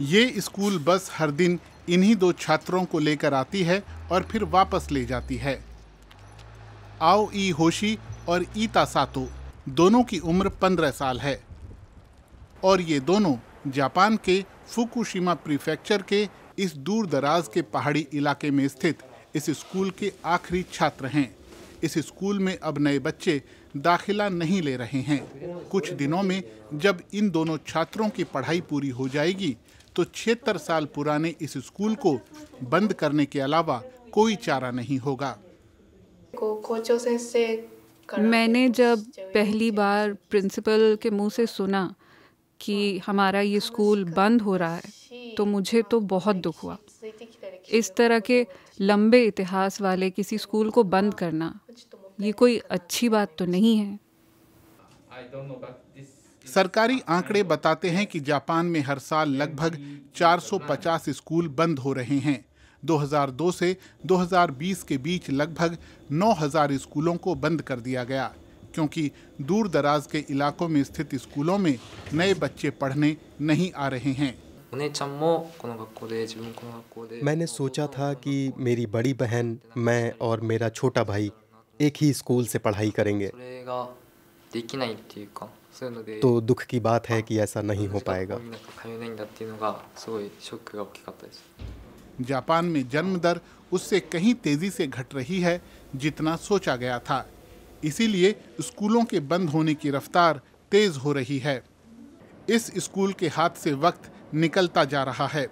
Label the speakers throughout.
Speaker 1: ये school bus हर दिन इन्हीं दो छात्रों को लेकर आती है और फिर वापस ले जाती है आओ ई होशी और ईता सातो दोनों की उम्र पंद्रह साल है और ये दोनों जापान के फुकुशिमा प्रीफेक्चर के इस दूर दराज के पहाड़ी इलाके में स्थित इस स्कूल के आखिरी छात्र हैं इस स्कूल में अब नए बच्चे दाखिला नहीं ले रहे हैं कुछ दिनों में जब इन दोनों छात्रों की पढ़ाई पूरी हो जाएगी तो छिहत्तर साल पुराने इस स्कूल को बंद करने के अलावा कोई चारा नहीं होगा
Speaker 2: मैंने जब पहली बार प्रिंसिपल के मुंह से सुना कि हमारा ये स्कूल बंद हो रहा है तो मुझे तो बहुत दुख हुआ इस तरह के लंबे इतिहास वाले किसी स्कूल को बंद करना ये कोई अच्छी बात तो नहीं है
Speaker 1: सरकारी आंकड़े बताते हैं कि जापान में हर साल लगभग 450 स्कूल बंद हो रहे हैं 2002 से 2020 के बीच लगभग 9000 स्कूलों को बंद कर दिया गया क्योंकि दूर दराज के इलाकों में स्थित स्कूलों में नए बच्चे पढ़ने नहीं आ रहे हैं मैंने सोचा था कि मेरी बड़ी बहन मैं और मेरा छोटा भाई एक ही स्कूल से पढ़ाई करेंगे तो दुख की बात है कि ऐसा नहीं हो पाएगा जापान में जन्म दर उससे कहीं तेजी से घट रही है जितना सोचा गया था इसीलिए स्कूलों के बंद होने की रफ्तार तेज हो रही है इस स्कूल के हाथ से वक्त निकलता जा रहा है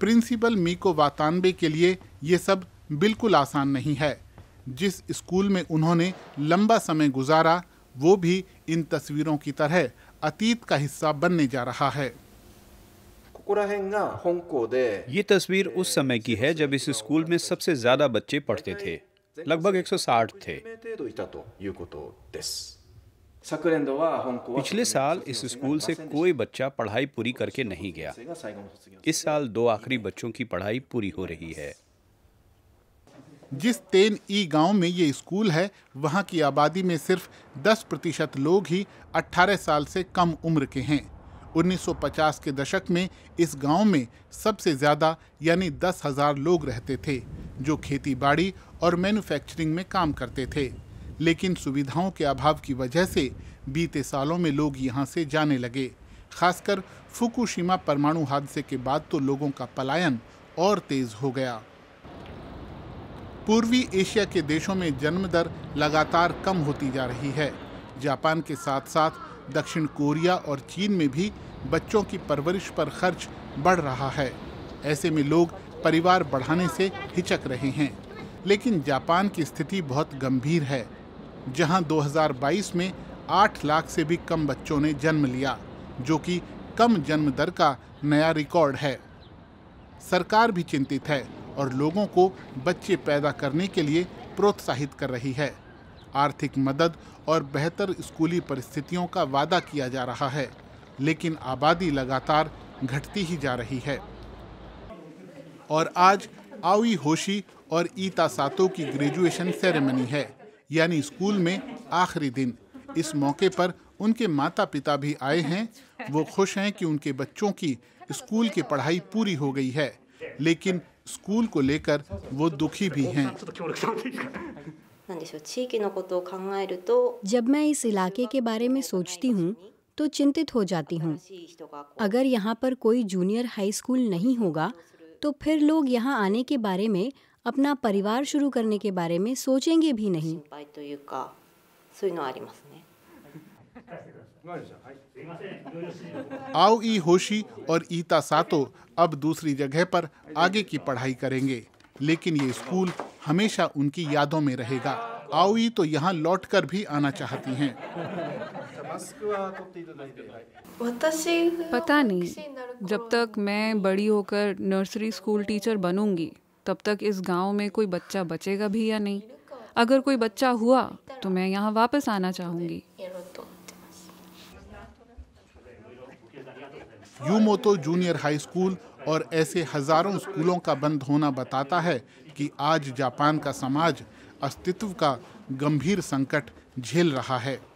Speaker 1: प्रिंसिपल मीको वातानबे के लिए ये सब बिल्कुल आसान नहीं है जिस स्कूल में उन्होंने लंबा समय गुजारा वो भी इन तस्वीरों की तरह अतीत का हिस्सा बनने जा रहा है ये तस्वीर उस समय की है जब इस स्कूल में सबसे ज्यादा बच्चे पढ़ते थे लगभग 160 थे पिछले साल इस स्कूल से कोई बच्चा पढ़ाई पूरी करके नहीं गया इस साल दो
Speaker 2: आखिरी बच्चों की पढ़ाई पूरी हो रही है
Speaker 1: जिस तेन ई गांव में ये स्कूल है वहां की आबादी में सिर्फ 10 प्रतिशत लोग ही 18 साल से कम उम्र के हैं 1950 के दशक में इस गांव में सबसे ज़्यादा यानी दस हज़ार लोग रहते थे जो खेती बाड़ी और मैन्युफैक्चरिंग में काम करते थे लेकिन सुविधाओं के अभाव की वजह से बीते सालों में लोग यहाँ से जाने लगे खासकर फुकुशिमा परमाणु हादसे के बाद तो लोगों का पलायन और तेज़ हो गया पूर्वी एशिया के देशों में जन्म दर लगातार कम होती जा रही है जापान के साथ साथ दक्षिण कोरिया और चीन में भी बच्चों की परवरिश पर खर्च बढ़ रहा है ऐसे में लोग परिवार बढ़ाने से हिचक रहे हैं लेकिन जापान की स्थिति बहुत गंभीर है जहां 2022 में 8 लाख से भी कम बच्चों ने जन्म लिया जो कि कम जन्म दर का नया रिकॉर्ड है सरकार भी चिंतित है और लोगों को बच्चे पैदा करने के लिए प्रोत्साहित कर रही है आर्थिक मदद और बेहतर स्कूली परिस्थितियों का वादा किया जा रहा है लेकिन आबादी लगातार घटती ही जा रही है और आज आवी होशी और ईता सातो की ग्रेजुएशन सेरेमनी है यानी स्कूल में आखिरी दिन इस मौके पर उनके माता पिता भी आए हैं वो खुश हैं कि उनके बच्चों की स्कूल की पढ़ाई पूरी हो गई है लेकिन स्कूल को लेकर वो दुखी भी हैं
Speaker 2: हाँ तो जब मैं इस इलाके के बारे में सोचती हूँ तो चिंतित हो जाती हूँ अगर यहाँ पर कोई जूनियर हाई स्कूल नहीं होगा तो फिर लोग यहाँ आने के बारे में अपना परिवार शुरू करने के बारे में सोचेंगे भी नहीं
Speaker 1: आओ ई होशी और ईता सातो अब दूसरी जगह पर आगे की पढ़ाई करेंगे लेकिन ये स्कूल हमेशा उनकी यादों में रहेगा आओई तो यहाँ लौटकर भी आना चाहती हैं
Speaker 2: पता नहीं जब तक मैं बड़ी होकर नर्सरी स्कूल टीचर बनूंगी तब तक इस गांव में कोई बच्चा बचेगा भी या नहीं अगर कोई बच्चा हुआ तो मैं यहाँ वापस आना चाहूँगी
Speaker 1: यूमोतो जूनियर हाई स्कूल और ऐसे हजारों स्कूलों का बंद होना बताता है कि आज जापान का समाज अस्तित्व का गंभीर संकट झेल रहा है